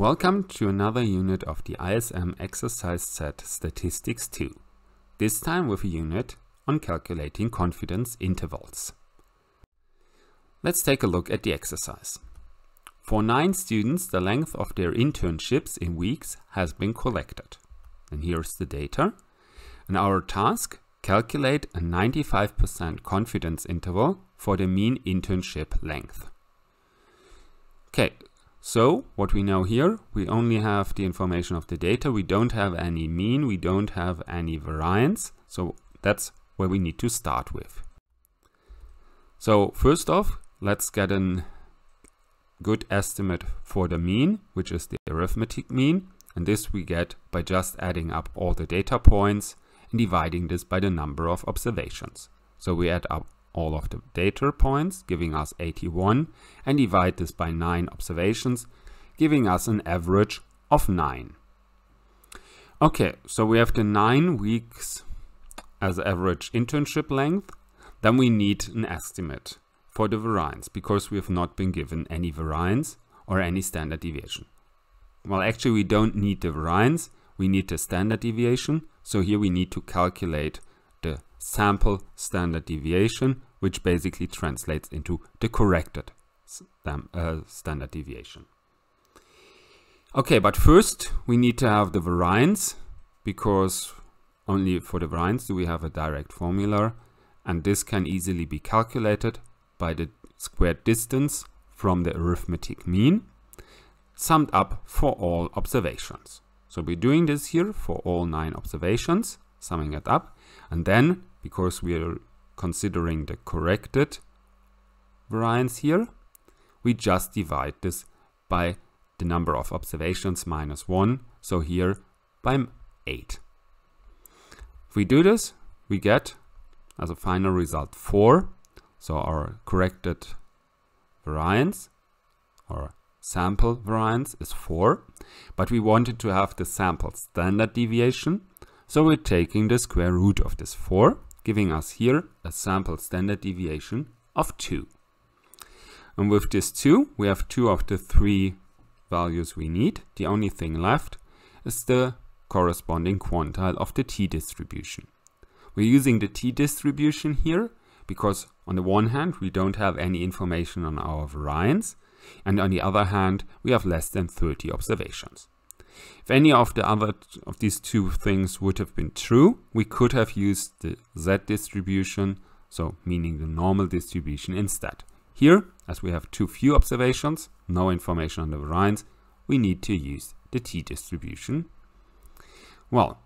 Welcome to another unit of the ISM exercise set Statistics 2, this time with a unit on calculating confidence intervals. Let's take a look at the exercise. For nine students, the length of their internships in weeks has been collected. And here's the data. And our task, calculate a 95% confidence interval for the mean internship length. Okay, so what we know here, we only have the information of the data. We don't have any mean, we don't have any variance. So that's where we need to start with. So first off, let's get a good estimate for the mean, which is the arithmetic mean. And this we get by just adding up all the data points and dividing this by the number of observations. So we add up all of the data points, giving us 81, and divide this by 9 observations, giving us an average of 9. Okay, so we have the 9 weeks as average internship length, then we need an estimate for the variance because we have not been given any variance or any standard deviation. Well, actually, we don't need the variance, we need the standard deviation. So here we need to calculate sample standard deviation, which basically translates into the corrected uh, standard deviation. Okay, but first we need to have the variance because only for the variance do we have a direct formula and this can easily be calculated by the squared distance from the arithmetic mean summed up for all observations. So we're doing this here for all nine observations, summing it up, and then because we are considering the corrected variance here, we just divide this by the number of observations minus 1, so here by 8. If we do this, we get as a final result 4, so our corrected variance or sample variance is 4, but we wanted to have the sample standard deviation, so we're taking the square root of this 4 giving us here a sample standard deviation of 2. And with this 2, we have two of the three values we need. The only thing left is the corresponding quantile of the t-distribution. We're using the t-distribution here because on the one hand, we don't have any information on our variance, and on the other hand, we have less than 30 observations. If any of the other of these two things would have been true, we could have used the z distribution, so meaning the normal distribution instead. Here, as we have too few observations, no information on the variance, we need to use the t distribution. Well,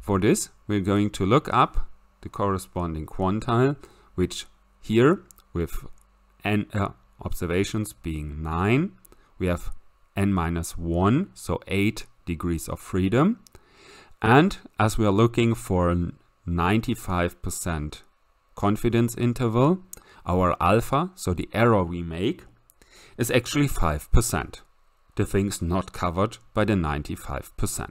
for this, we're going to look up the corresponding quantile, which here with n uh, observations being 9, we have n minus 1, so 8 degrees of freedom. And as we are looking for a 95% confidence interval, our alpha, so the error we make, is actually 5%. The thing's not covered by the 95%.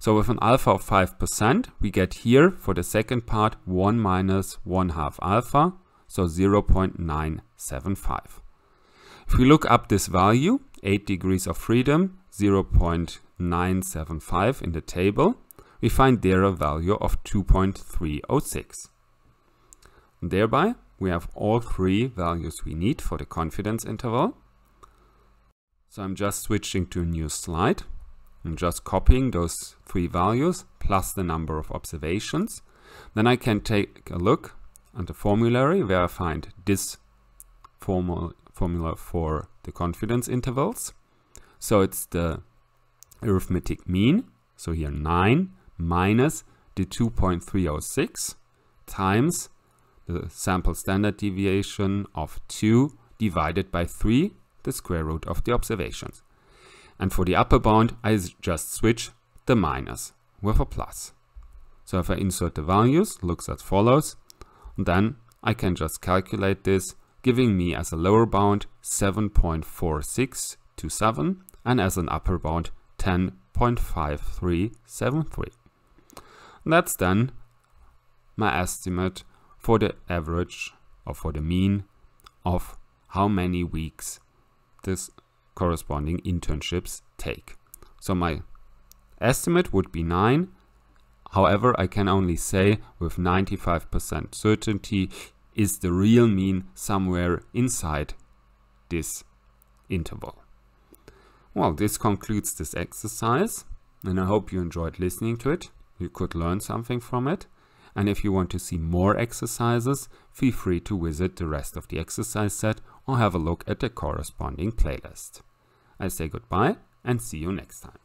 So with an alpha of 5%, we get here for the second part 1 minus 1 half alpha, so 0.975. If we look up this value, 8 degrees of freedom, 0.975 in the table, we find there a value of 2.306. Thereby, we have all three values we need for the confidence interval. So I'm just switching to a new slide. I'm just copying those three values plus the number of observations. Then I can take a look at the formulary where I find this formula for the confidence intervals. So it's the arithmetic mean, so here 9 minus the 2.306 times the sample standard deviation of 2 divided by 3, the square root of the observations. And for the upper bound, I just switch the minus with a plus. So if I insert the values, looks as follows. then I can just calculate this giving me as a lower bound 7.46 to 7 and as an upper bound 10.5373. That's then my estimate for the average or for the mean of how many weeks this corresponding internships take. So my estimate would be 9. However, I can only say with 95% certainty is the real mean somewhere inside this interval. Well, this concludes this exercise and I hope you enjoyed listening to it. You could learn something from it. And if you want to see more exercises, feel free to visit the rest of the exercise set or have a look at the corresponding playlist. I say goodbye and see you next time.